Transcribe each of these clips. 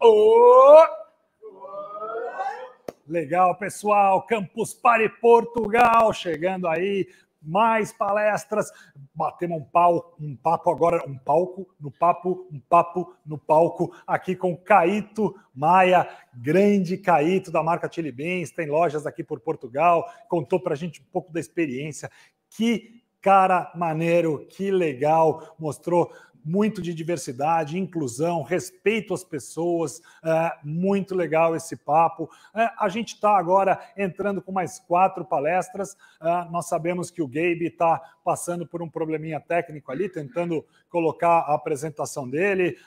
Oh! Legal, pessoal. Campus Party Portugal chegando aí. Mais palestras. Batemos um pau, um papo agora, um palco no papo, um papo no palco, aqui com Caíto Maia, grande Caíto da marca Chili Beans, tem lojas aqui por Portugal, contou para a gente um pouco da experiência. Que cara maneiro, que legal, mostrou muito de diversidade, inclusão, respeito às pessoas. É, muito legal esse papo. É, a gente está agora entrando com mais quatro palestras. É, nós sabemos que o Gabe está passando por um probleminha técnico ali, tentando colocar a apresentação dele.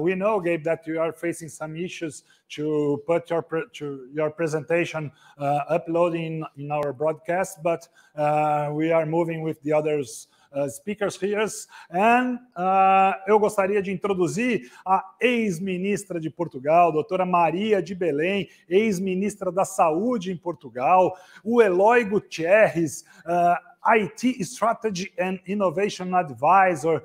we know, Gabe, that you are facing some issues to put your to your presentation uh, uploading in our broadcast, but uh, we are moving with the others. Uh, speakers here. And uh, eu gostaria de introduzir a ex-ministra de Portugal, doutora Maria de Belém, ex-ministra da Saúde em Portugal, o Eloy Gutierrez, uh, IT Strategy and Innovation Advisor,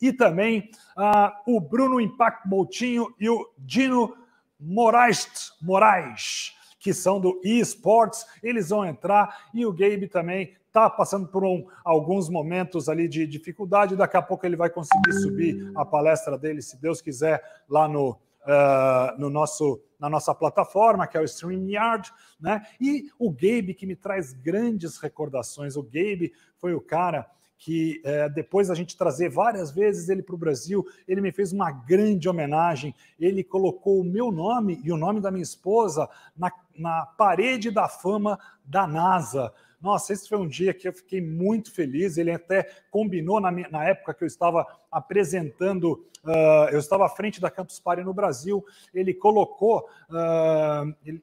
e também uh, o Bruno Impact Moutinho e o Dino Moraes. Moraes que são do eSports, eles vão entrar e o Gabe também está passando por um, alguns momentos ali de dificuldade. Daqui a pouco ele vai conseguir subir a palestra dele, se Deus quiser, lá no, uh, no nosso na nossa plataforma, que é o StreamYard, né? E o Gabe, que me traz grandes recordações. O Gabe foi o cara que é, depois a gente trazer várias vezes ele para o Brasil, ele me fez uma grande homenagem. Ele colocou o meu nome e o nome da minha esposa na, na parede da fama da NASA. Nossa, esse foi um dia que eu fiquei muito feliz. Ele até combinou na, minha, na época que eu estava apresentando, uh, eu estava à frente da Campus Party no Brasil. Ele colocou. Uh, ele,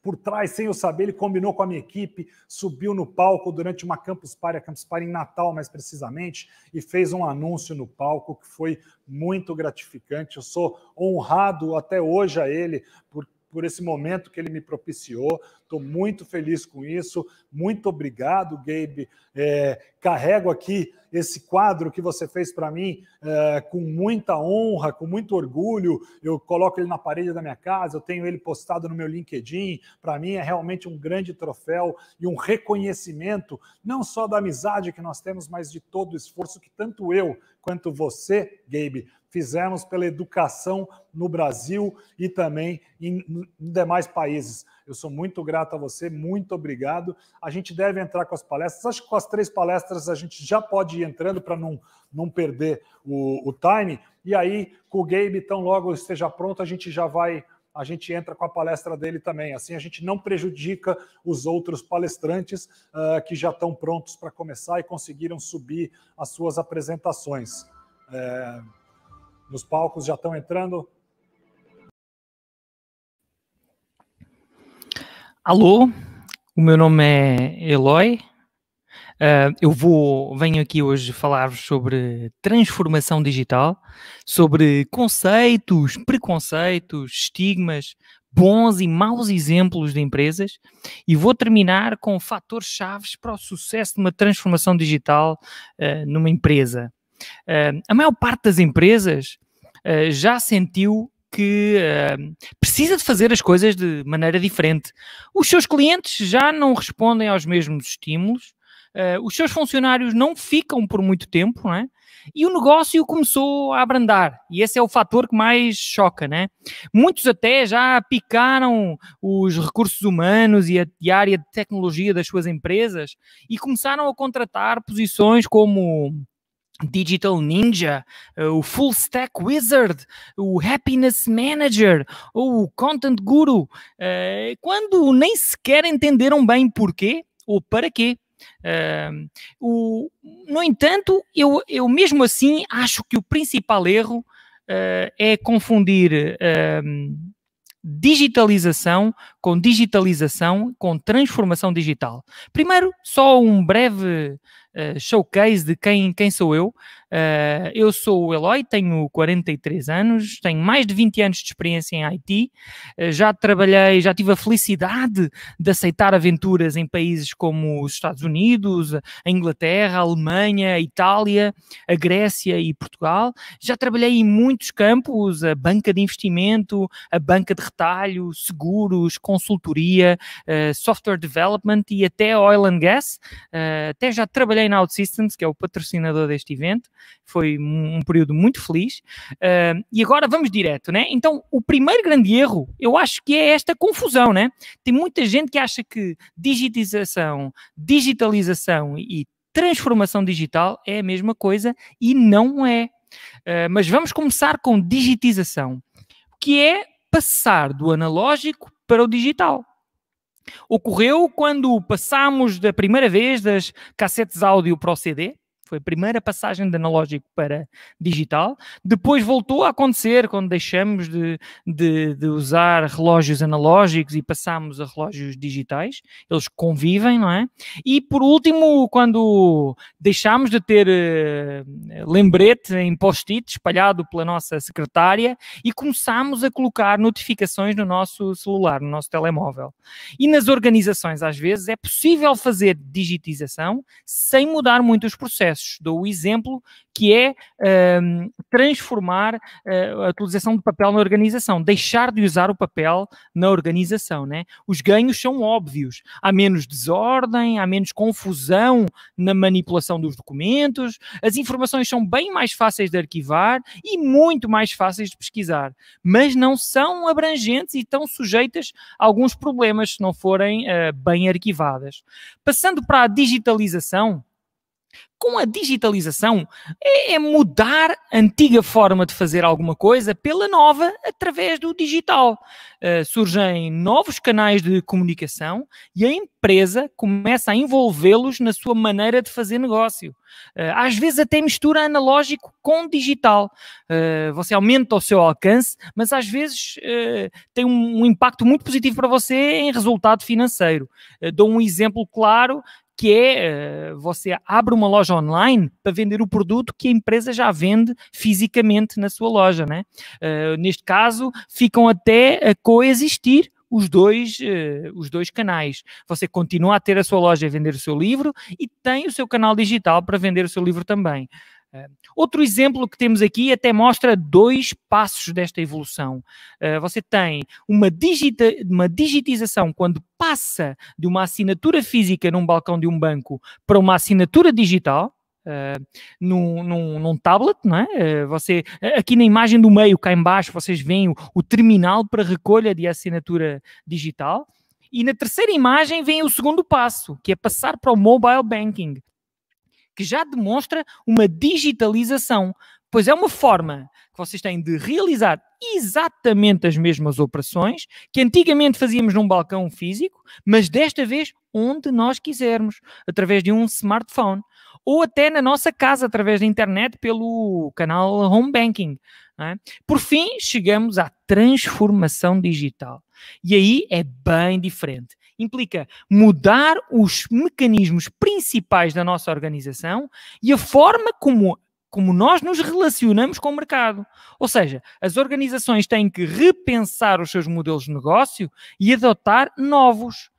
por trás, sem eu saber, ele combinou com a minha equipe, subiu no palco durante uma Campus Party, a Campus Party em Natal, mais precisamente, e fez um anúncio no palco que foi muito gratificante. Eu sou honrado até hoje a ele por, por esse momento que ele me propiciou. Estou muito feliz com isso. Muito obrigado, Gabe. É, carrego aqui esse quadro que você fez para mim é, com muita honra, com muito orgulho. Eu coloco ele na parede da minha casa, eu tenho ele postado no meu LinkedIn. Para mim é realmente um grande troféu e um reconhecimento, não só da amizade que nós temos, mas de todo o esforço que tanto eu quanto você, Gabe, fizemos pela educação no Brasil e também em, em demais países. Eu sou muito grato a você, muito obrigado. A gente deve entrar com as palestras. Acho que com as três palestras a gente já pode ir entrando para não, não perder o, o time. E aí, com o Gabe, tão logo esteja pronto, a gente já vai a gente entra com a palestra dele também. Assim a gente não prejudica os outros palestrantes uh, que já estão prontos para começar e conseguiram subir as suas apresentações. É, nos palcos já estão entrando. Alô, o meu nome é Eloy. Uh, eu vou, venho aqui hoje falar-vos sobre transformação digital, sobre conceitos, preconceitos, estigmas, bons e maus exemplos de empresas e vou terminar com fatores chaves para o sucesso de uma transformação digital uh, numa empresa. Uh, a maior parte das empresas já sentiu que uh, precisa de fazer as coisas de maneira diferente. Os seus clientes já não respondem aos mesmos estímulos, uh, os seus funcionários não ficam por muito tempo, não é? e o negócio começou a abrandar. E esse é o fator que mais choca, né? Muitos até já picaram os recursos humanos e a, e a área de tecnologia das suas empresas e começaram a contratar posições como Digital Ninja, eh, o Full Stack Wizard, o Happiness Manager, o Content Guru, eh, quando nem sequer entenderam bem porquê ou para quê. Eh, no entanto, eu, eu mesmo assim acho que o principal erro é confundir digitalização com digitalização com transformação digital. Primeiro, só um breve eh, showcase de quem, quem sou eu, Uh, eu sou o Eloy, tenho 43 anos, tenho mais de 20 anos de experiência em IT, uh, eh, já trabalhei, já tive a felicidade de aceitar aventuras em países como os Estados Unidos, a Inglaterra, a Alemanha, a Itália, a Grécia e Portugal. Já trabalhei em muitos campos, a banca de investimento, a banca de retalho, seguros, consultoria, uh, software development e até oil and gas. até já trabalhei na OutSystems, que é o patrocinador deste evento. Foi um, período muito feliz. Uh, e agora vamos direto, né? Então, o primeiro grande erro, eu acho que é esta confusão, né? Tem muita gente que acha que digitização, digitalização e transformação digital é a mesma coisa e não é. Uh, mas vamos começar com digitização, que é passar do analógico para o digital. Ocorreu quando passámos da primeira vez das cassetes áudio para o CD, foi a primeira passagem de analógico para digital. Depois voltou a acontecer quando deixamos de, de, de, usar relógios analógicos e passamos a relógios digitais. Eles convivem, não é? E por último, quando deixamos de ter uh, lembrete em post-it espalhado pela nossa secretária e começamos a colocar notificações no nosso celular, no nosso telemóvel. E nas organizações, às vezes, é possível fazer digitização sem mudar muito os processos processos. Dou o exemplo que é um, transformar eh, a utilização do papel na organização, deixar de usar o papel na organização. Né? Os ganhos são óbvios. Há menos desordem, há menos confusão na manipulação dos documentos, as informações são bem mais fáceis de arquivar e muito mais fáceis de pesquisar, mas não são abrangentes e estão sujeitas a alguns problemas se não forem uh, bem arquivadas. Passando para a digitalização, com a digitalização, é, é mudar a antiga forma de fazer alguma coisa pela nova através do digital. Uh, surgem novos canais de comunicação e a empresa começa a envolvê-los na sua maneira de fazer negócio. Uh, às vezes até mistura analógico com digital. Uh, você aumenta o seu alcance, mas às vezes tem um, um, impacto muito positivo para você em resultado financeiro. dou um exemplo claro que é eh, você abre uma loja online para vender o produto que a empresa já vende fisicamente na sua loja, né? Eh, neste caso, ficam até a coexistir os dois, uh, os dois canais. Você continua a ter a sua loja a vender o seu livro e tem o seu canal digital para vender o seu livro também. Outro exemplo que temos aqui até mostra dois passos desta evolução. Eh, você tem uma, digita, uma digitização quando passa de uma assinatura física num balcão de um banco para uma assinatura digital. Uh, num, num, num, tablet, não é? Uh, você, aqui na imagem do meio, cá embaixo, vocês veem o, o, terminal para recolha de assinatura digital. E na terceira imagem vem o segundo passo, que é passar para o mobile banking que já demonstra uma digitalização, pois é uma forma que vocês têm de realizar exatamente as mesmas operações que antigamente fazíamos num balcão físico, mas desta vez onde nós quisermos, através de um smartphone ou até na nossa casa através da internet pelo canal Home Banking. É? Por fim, chegamos à transformação digital. E aí é bem diferente implica mudar os mecanismos principais da nossa organização e a forma como como nós nos relacionamos com o mercado. Ou seja, as organizações têm que repensar os seus modelos de negócio e adotar novos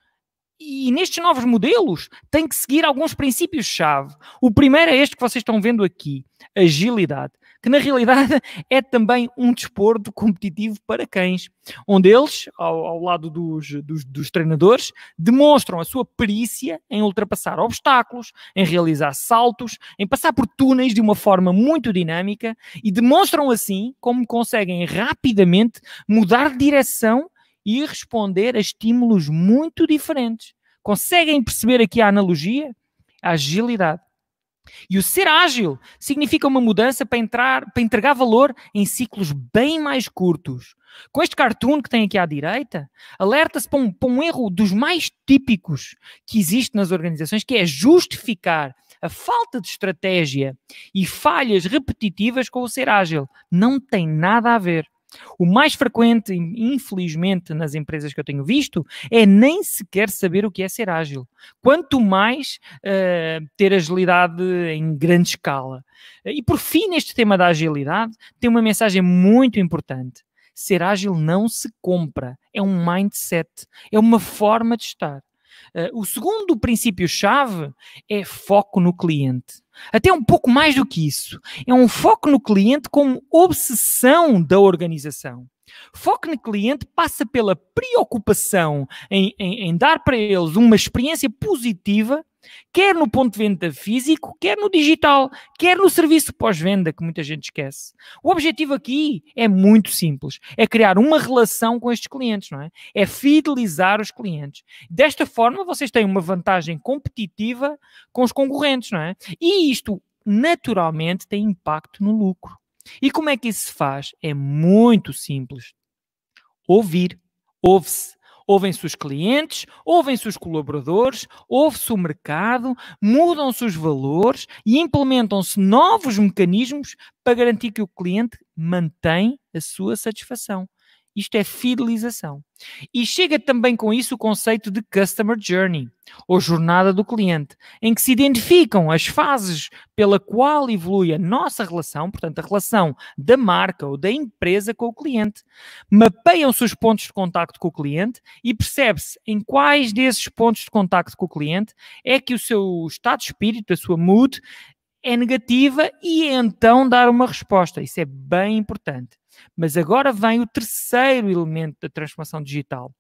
e nestes novos modelos tem que seguir alguns princípios-chave. O primeiro é este que vocês estão vendo aqui, agilidade, que na realidade é também um desporto competitivo para cães, onde eles, ao, ao lado dos, dos, dos treinadores, demonstram a sua perícia em ultrapassar obstáculos, em realizar saltos, em passar por túneis de uma forma muito dinâmica e demonstram assim como conseguem rapidamente mudar de direção e responder a estímulos muito diferentes. Conseguem perceber aqui a analogia? A agilidade. E o ser ágil significa uma mudança para, entrar, para entregar valor em ciclos bem mais curtos. Com este cartoon que tem aqui à direita, alerta-se para, um, para um erro dos mais típicos que existe nas organizações, que é justificar a falta de estratégia e falhas repetitivas com o ser ágil. Não tem nada a ver. O mais frequente, infelizmente, nas empresas que eu tenho visto, é nem sequer saber o que é ser ágil. Quanto mais uh, ter agilidade em grande escala. E por fim, neste tema da agilidade, tem uma mensagem muito importante. Ser ágil não se compra, é um mindset, é uma forma de estar. Eh, o segundo princípio-chave é foco no cliente. Até um pouco mais do que isso. É um foco no cliente como obsessão da organização. Foco no cliente passa pela preocupação em, em, em, dar para eles uma experiência positiva Quer no ponto de venda físico, quer no digital, quer no serviço pós-venda, que muita gente esquece. O objetivo aqui é muito simples: é criar uma relação com estes clientes, não é? É fidelizar os clientes. Desta forma, vocês têm uma vantagem competitiva com os concorrentes, não é? E isto, naturalmente, tem impacto no lucro. E como é que isso se faz? É muito simples. Ouvir. Ouve-se Ouvem-se os clientes, ouvem-se os colaboradores, ouve-se o mercado, mudam-se os valores e implementam-se novos mecanismos para garantir que o cliente mantém a sua satisfação. Isto é fidelização. E chega também com isso o conceito de Customer Journey, ou jornada do cliente, em que se identificam as fases pela qual evolui a nossa relação, portanto, a relação da marca ou da empresa com o cliente. Mapeiam-se os pontos de contacto com o cliente e percebe-se em quais desses pontos de contacto com o cliente é que o seu estado de espírito, a sua mood, é negativa e é então dar uma resposta. Isso é bem importante. Mas agora vem o terceiro elemento da transformação digital,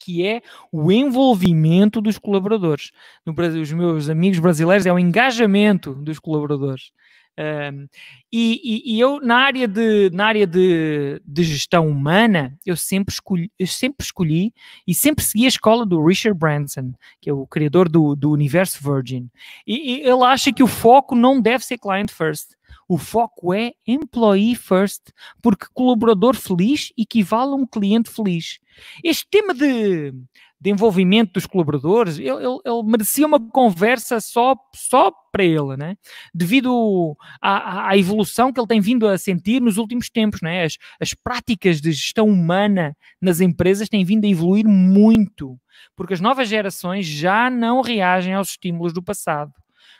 que é o envolvimento dos colaboradores. No Brasil, os meus amigos brasileiros é o engajamento dos colaboradores. Um, e, e, e, eu, na área, de, na área de, de gestão humana, eu sempre, escolhi, eu sempre escolhi e sempre segui a escola do Richard Branson, que é o criador do, do universo Virgin. E, e ele acha que o foco não deve ser client first, o foco é employee first, porque colaborador feliz equivale a um cliente feliz. Este tema de, de envolvimento dos colaboradores, ele, ele, ele, merecia uma conversa só, só para ele, né? devido à, evolução que ele tem vindo a sentir nos últimos tempos. Né? As, as práticas de gestão humana nas empresas têm vindo a evoluir muito, porque as novas gerações já não reagem aos estímulos do passado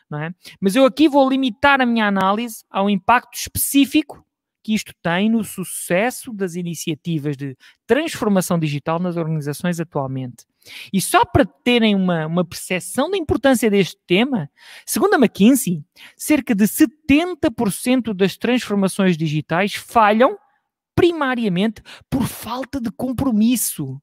não é? Mas eu aqui vou limitar a minha análise ao impacto específico que isto tem no sucesso das iniciativas de transformação digital nas organizações atualmente. E só para terem uma, uma percepção da importância deste tema, segundo a McKinsey, cerca de 70% das transformações digitais falham primariamente por falta de compromisso.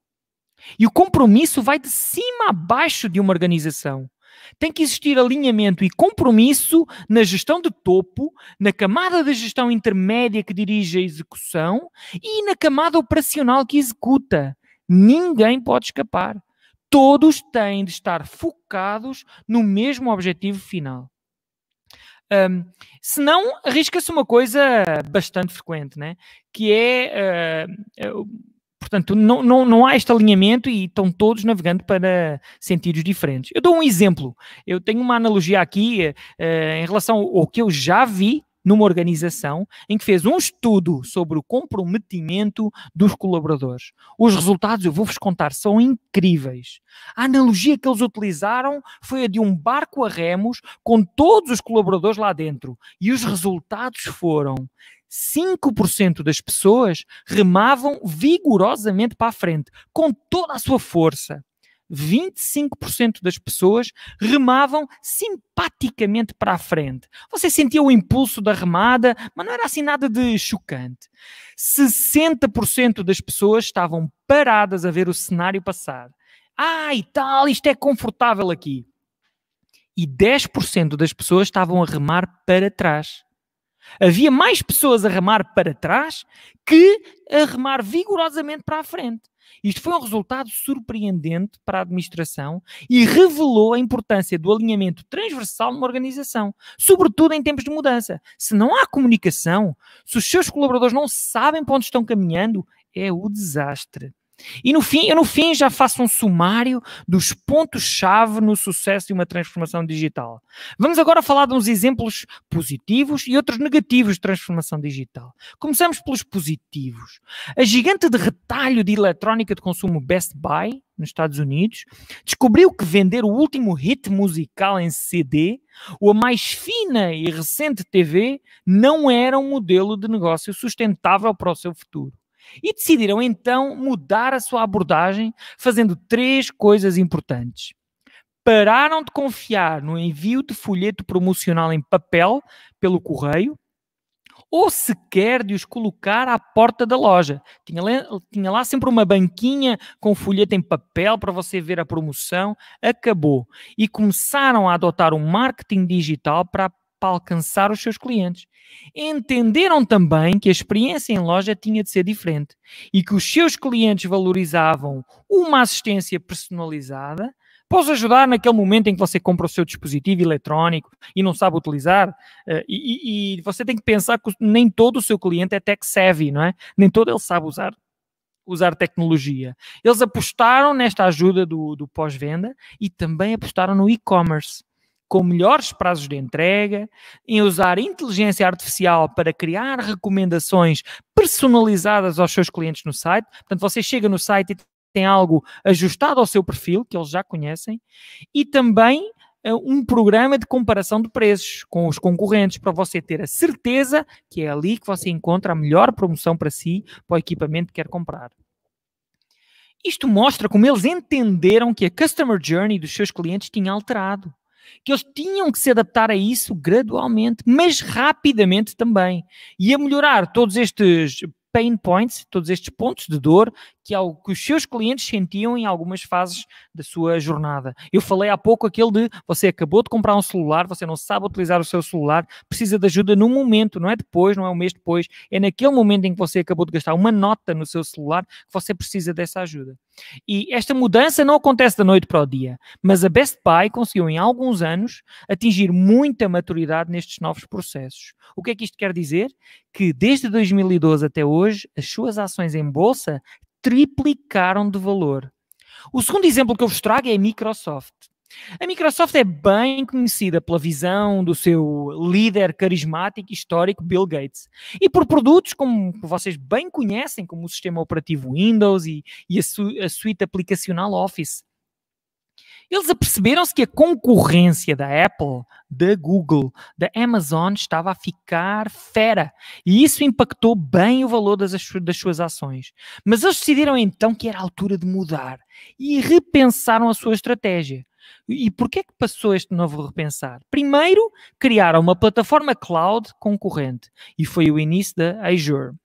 E o compromisso vai de cima a baixo de uma organização. Tem que existir alinhamento e compromisso na gestão de topo, na camada da gestão intermédia que dirige a execução e na camada operacional que executa. Ninguém pode escapar. Todos têm de estar focados no mesmo objetivo final. Um, se não, arrisca-se uma coisa bastante frequente, né? que é uh, Portanto, não, não, não há este alinhamento e estão todos navegando para sentidos diferentes. Eu dou um exemplo. Eu tenho uma analogia aqui uh, em relação ao que eu já vi numa organização em que fez um estudo sobre o comprometimento dos colaboradores. Os resultados, eu vou-vos contar, são incríveis. A analogia que eles utilizaram foi a de um barco a remos com todos os colaboradores lá dentro. E os resultados foram 5% das pessoas remavam vigorosamente para a frente, com toda a sua força. 25% das pessoas remavam simpaticamente para a frente. Você sentia o impulso da remada, mas não era assim nada de chocante. 60% das pessoas estavam paradas a ver o cenário passar. Ah, e tal, isto é confortável aqui. E 10% das pessoas estavam a remar para trás. Havia mais pessoas a remar para trás que a remar vigorosamente para a frente. Isto foi um resultado surpreendente para a administração e revelou a importância do alinhamento transversal numa organização, sobretudo em tempos de mudança. Se não há comunicação, se os seus colaboradores não sabem para onde estão caminhando, é o desastre. E no fim, eu no fim já faço um sumário dos pontos-chave no sucesso de uma transformação digital. Vamos agora falar de uns exemplos positivos e outros negativos de transformação digital. Começamos pelos positivos. A gigante de retalho de eletrónica de consumo Best Buy, nos Estados Unidos, descobriu que vender o último hit musical em CD ou a mais fina e recente TV não era um modelo de negócio sustentável para o seu futuro. E decidiram então mudar a sua abordagem, fazendo três coisas importantes. Pararam de confiar no envio de folheto promocional em papel pelo correio, ou sequer de os colocar à porta da loja. Tinha lá, tinha lá, sempre uma banquinha com folheto em papel para você ver a promoção. Acabou. E começaram a adotar um marketing digital para para alcançar os seus clientes. Entenderam também que a experiência em loja tinha de ser diferente e que os seus clientes valorizavam uma assistência personalizada Posso ajudar naquele momento em que você compra o seu dispositivo eletrónico e não sabe utilizar? Eh, e, e, e, você tem que pensar que nem todo o seu cliente é tech savvy, não é? Nem todo ele sabe usar, usar tecnologia. Eles apostaram nesta ajuda do, do pós-venda e também apostaram no e-commerce com melhores prazos de entrega, em usar inteligência artificial para criar recomendações personalizadas aos seus clientes no site. Portanto, você chega no site e tem algo ajustado ao seu perfil, que eles já conhecem, e também eh, um programa de comparação de preços com os concorrentes para você ter a certeza que é ali que você encontra a melhor promoção para si, para o equipamento que quer comprar. Isto mostra como eles entenderam que a customer journey dos seus clientes tinha alterado que eles tinham que se adaptar a isso gradualmente, mas rapidamente também, e a melhorar todos estes pain points, todos estes pontos de dor que, que os seus clientes sentiam em algumas fases da sua jornada. Eu falei há pouco aquele de você acabou de comprar um celular, você não sabe utilizar o seu celular, precisa de ajuda no momento, não é depois, não é um mês depois, é naquele momento em que você acabou de gastar uma nota no seu celular que você precisa dessa ajuda. E esta mudança não acontece da noite para o dia, mas a Best Buy conseguiu em alguns anos atingir muita maturidade nestes novos processos. O que é que isto quer dizer? Que desde 2012 até hoje, as suas ações em bolsa triplicaram de valor. O segundo exemplo que eu vos trago é a Microsoft. A Microsoft é bem conhecida pela visão do seu líder carismático e histórico Bill Gates e por produtos como vocês bem conhecem, como o sistema operativo Windows e, e a, su, a suíte aplicacional Office. Eles aperceberam-se que a concorrência da Apple, da Google, da Amazon estava a ficar fera e isso impactou bem o valor das, das suas ações. Mas eles decidiram então que era a altura de mudar e repensaram a sua estratégia. E por é que passou este novo repensar? Primeiro, criaram uma plataforma cloud concorrente e foi o início da Azure.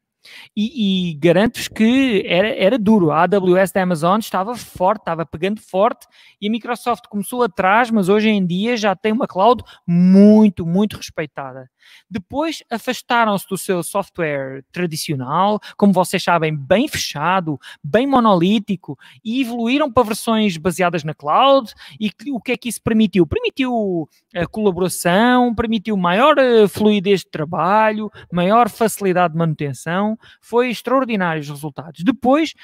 E, e garanto-vos que era, era duro. A AWS da Amazon estava forte, estava pegando forte e a Microsoft começou atrás, mas hoje em dia já tem uma cloud muito, muito respeitada. Depois afastaram-se do seu software tradicional, como vocês sabem, bem fechado, bem monolítico, e evoluíram para versões baseadas na cloud. E o que é que isso permitiu? Permitiu a eh, colaboração, permitiu maior eh, fluidez de trabalho, maior facilidade de manutenção. Foi extraordinários resultados. Depois,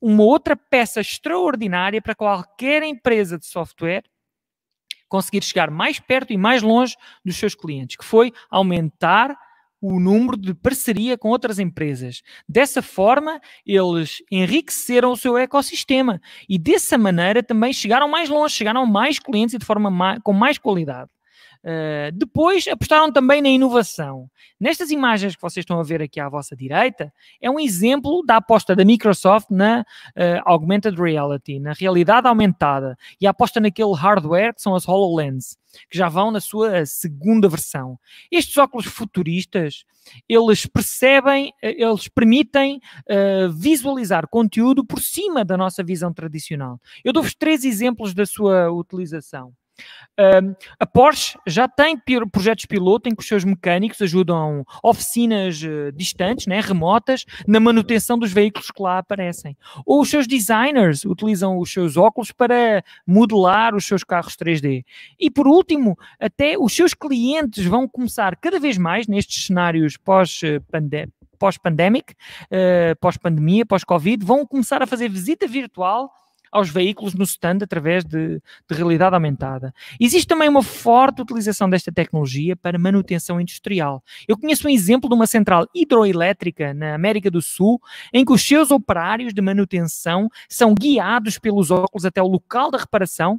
uma outra peça extraordinária para qualquer empresa de software conseguir chegar mais perto e mais longe dos seus clientes, que foi aumentar o número de parceria com outras empresas. Dessa forma, eles enriqueceram o seu ecossistema e dessa maneira também chegaram mais longe, chegaram a mais clientes e de forma mais, com mais qualidade. Eh, depois apostaram também na inovação. Nestas imagens que vocês estão a ver aqui à vossa direita, é um exemplo da aposta da Microsoft na uh, Augmented Reality, na realidade aumentada, e a aposta naquele hardware que são as HoloLens, que já vão na sua eh, segunda versão. Estes óculos futuristas, eles percebem, eles permitem uh, visualizar conteúdo por cima da nossa visão tradicional. Eu dou-vos três exemplos da sua utilização. Uh, a Porsche já tem projetos piloto em que os seus mecânicos ajudam oficinas uh, distantes, né, remotas, na manutenção dos veículos que lá aparecem. Ou os seus designers utilizam os seus óculos para modelar os seus carros 3D. E por último, até os seus clientes vão começar cada vez mais nestes cenários pós-pandemia eh, pós-pandemic, uh, eh, pós-pandemia, pós-Covid, vão começar a fazer visita virtual aos veículos no stand através de, de realidade aumentada. Existe também uma forte utilização desta tecnologia para manutenção industrial. Eu conheço um exemplo de uma central hidroelétrica na América do Sul em que os seus operários de manutenção são guiados pelos óculos até o local da reparação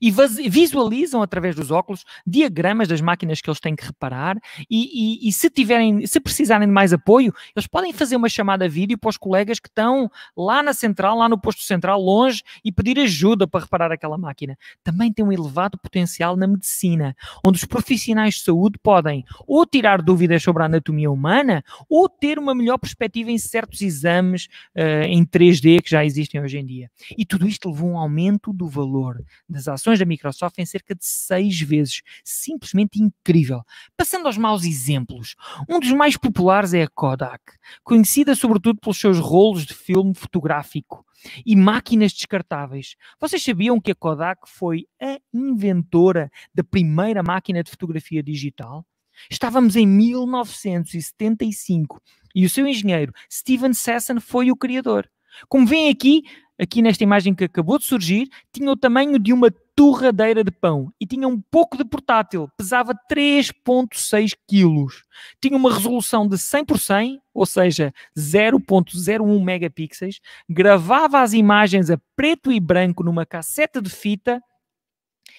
e visualizam através dos óculos diagramas das máquinas que eles têm que reparar e, e, e, se tiverem, se precisarem de mais apoio, eles podem fazer uma chamada vídeo para os colegas que estão lá na central, lá no posto central, longe e pedir ajuda para reparar aquela máquina. Também tem um elevado potencial na medicina, onde os profissionais de saúde podem ou tirar dúvidas sobre a anatomia humana ou ter uma melhor perspectiva em certos exames uh, em 3D que já existem hoje em dia. E tudo isto levou a um aumento do valor das ações da Microsoft em cerca de seis vezes. Simplesmente incrível. Passando aos maus exemplos, um dos mais populares é a Kodak, conhecida sobretudo pelos seus rolos de filme fotográfico e máquinas descartáveis. Vocês sabiam que a Kodak foi a inventora da primeira máquina de fotografia digital? Estávamos em 1975 e o seu engenheiro Steven Sesson, foi o criador. Como veem aqui, aqui nesta imagem que acabou de surgir, tinha o tamanho de uma torradeira de pão e tinha um pouco de portátil, pesava 3,6 quilos, tinha uma resolução de 100 por 100, ou seja, 0.01 megapixels, gravava as imagens a preto e branco numa casseta de fita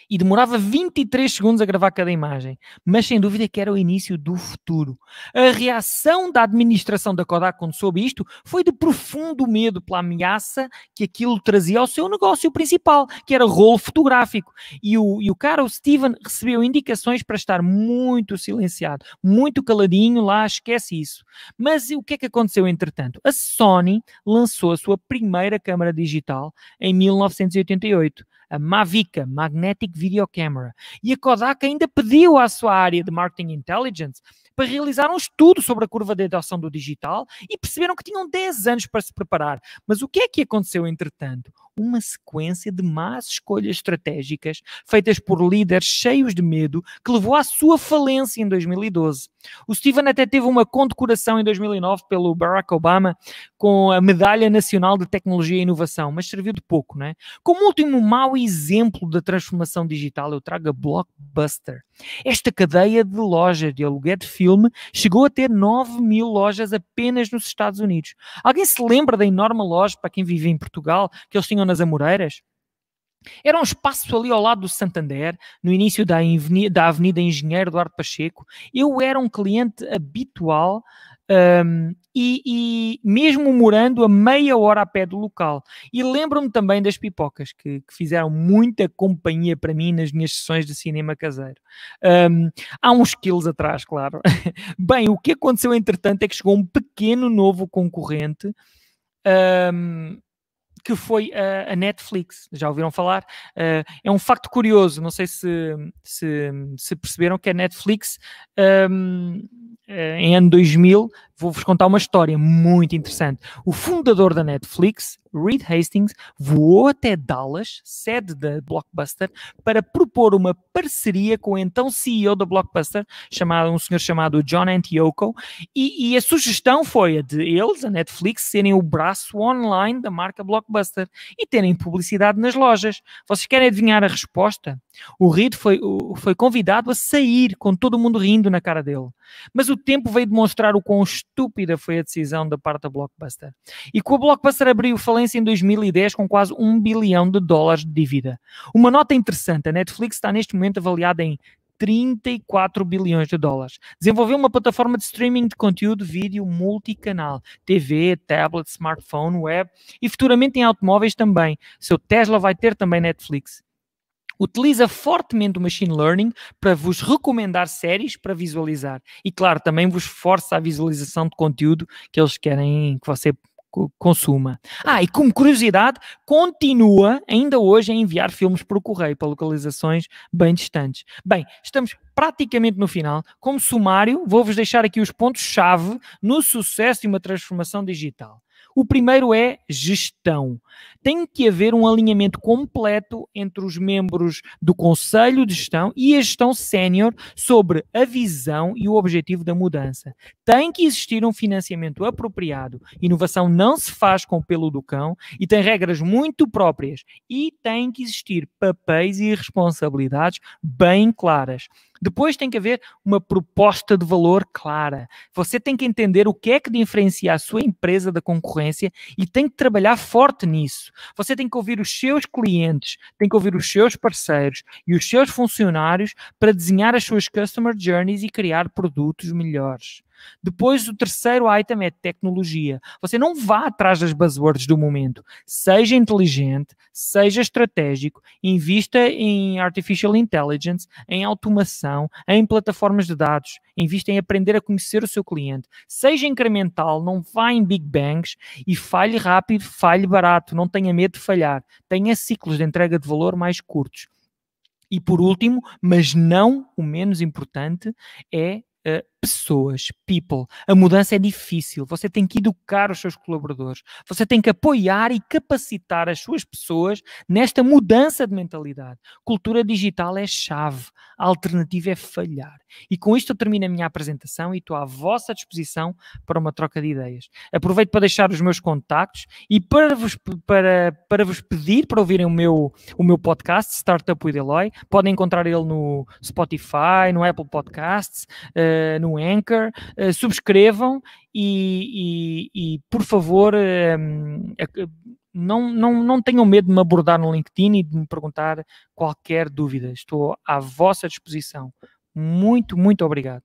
e demorava 23 segundos a gravar cada imagem. Mas sem dúvida que era o início do futuro. A reação da administração da Kodak quando soube isto foi de profundo medo pela ameaça que aquilo trazia ao seu negócio principal, que era rolo fotográfico. E o, e o cara, o Steven, recebeu indicações para estar muito silenciado, muito caladinho lá, esquece isso. Mas o que é que aconteceu entretanto? A Sony lançou a sua primeira câmara digital em 1988 a Mavica, Magnetic Video Camera. E a Kodak ainda pediu à sua área de Marketing Intelligence para realizar um estudo sobre a curva de adoção do digital e perceberam que tinham 10 anos para se preparar. Mas o que é que aconteceu entretanto? uma sequência de más escolhas estratégicas feitas por líderes cheios de medo que levou à sua falência em 2012. O Steven até teve uma condecoração em 2009 pelo Barack Obama com a Medalha Nacional de Tecnologia e Inovação, mas serviu de pouco, não é? Como último mau exemplo da transformação digital, eu trago a Blockbuster. Esta cadeia de lojas de aluguel de filme chegou a ter 9 mil lojas apenas nos Estados Unidos. Alguém se lembra da enorme loja, para quem vive em Portugal, que eles tinham nas Amoreiras. Era um espaço ali ao lado do Santander, no início da Avenida, da avenida Engenheiro Eduardo Pacheco. Eu era um cliente habitual um, e, e, mesmo morando a meia hora a pé do local. E lembro-me também das pipocas, que, que, fizeram muita companhia para mim nas minhas sessões de cinema caseiro. Um, há uns quilos atrás, claro. Bem, o que aconteceu entretanto é que chegou um pequeno novo concorrente. Um, que foi a, a Netflix. Já ouviram falar? Uh, é um facto curioso, não sei se, se, se perceberam que a Netflix, um, ehm, eh, em ano 2000, vou-vos contar uma história muito interessante. O fundador da Netflix, Reed Hastings, voou até Dallas, sede da Blockbuster, para propor uma parceria com o então CEO da Blockbuster, chamado, um senhor chamado John Antioco, e, e a sugestão foi a de eles, a Netflix, serem o braço online da marca Blockbuster e terem publicidade nas lojas. Vocês querem adivinhar a resposta? O Reed foi, foi convidado a sair, com todo mundo rindo na cara dele. Mas o tempo veio demonstrar o quão estúpida foi a decisão da parte da Blockbuster. E com a Blockbuster abriu falência em 2010 com quase 1 bilhão de dólares de dívida. Uma nota interessante, a Netflix está neste momento avaliada em 34 bilhões de dólares. Desenvolveu uma plataforma de streaming de conteúdo vídeo multicanal, TV, tablet, smartphone, web e futuramente em automóveis também. Seu Tesla vai ter também Netflix utiliza fortemente o machine learning para vos recomendar séries para visualizar. E claro, também vos força a visualização de conteúdo que eles querem que você consuma. Ah, e como curiosidade, continua ainda hoje a enviar filmes por correio para localizações bem distantes. Bem, estamos praticamente no final. Como sumário, vou-vos deixar aqui os pontos-chave no sucesso de uma transformação digital. O primeiro é gestão. Tem que haver um alinhamento completo entre os membros do Conselho de Gestão e a gestão sénior sobre a visão e o objetivo da mudança. Tem que existir um financiamento apropriado. Inovação não se faz com o pelo do cão e tem regras muito próprias. E tem que existir papéis e responsabilidades bem claras. Depois tem que haver uma proposta de valor clara. Você tem que entender o que é que diferencia a sua empresa da concorrência e tem que trabalhar forte nisso. Você tem que ouvir os seus clientes, tem que ouvir os seus parceiros e os seus funcionários para desenhar as suas customer journeys e criar produtos melhores. Depois, o terceiro item é tecnologia. Você não vá atrás das buzzwords do momento. Seja inteligente, seja estratégico, invista em artificial intelligence, em automação, em plataformas de dados, invista em aprender a conhecer o seu cliente. Seja incremental, não vá em big bangs e falhe rápido, falhe barato, não tenha medo de falhar. Tenha ciclos de entrega de valor mais curtos. E por último, mas não o menos importante, é eh, pessoas, people. A mudança é difícil. Você tem que educar os seus colaboradores. Você tem que apoiar e capacitar as suas pessoas nesta mudança de mentalidade. Cultura digital é chave. A alternativa é falhar. E com isto eu termino a minha apresentação e estou à vossa disposição para uma troca de ideias. Aproveito para deixar os meus contactos e para vos, para, para vos pedir para ouvirem o meu, o meu podcast, Startup with Eloy. Podem encontrar ele no Spotify, no Apple Podcasts, eh, no no Anchor, uh, subscrevam e, e, e, por favor, um, ehm, é não, não, não tenham medo de me abordar no LinkedIn e de me perguntar qualquer dúvida. Estou à vossa disposição. Muito, muito obrigado.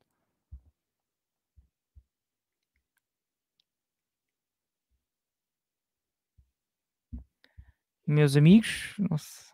Meus amigos, nossa.